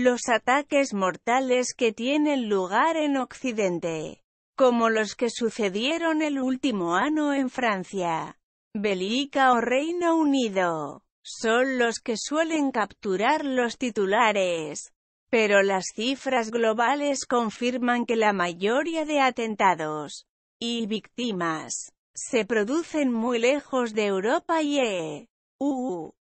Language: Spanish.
Los ataques mortales que tienen lugar en Occidente, como los que sucedieron el último año en Francia, Bélgica o Reino Unido, son los que suelen capturar los titulares. Pero las cifras globales confirman que la mayoría de atentados y víctimas se producen muy lejos de Europa y EU.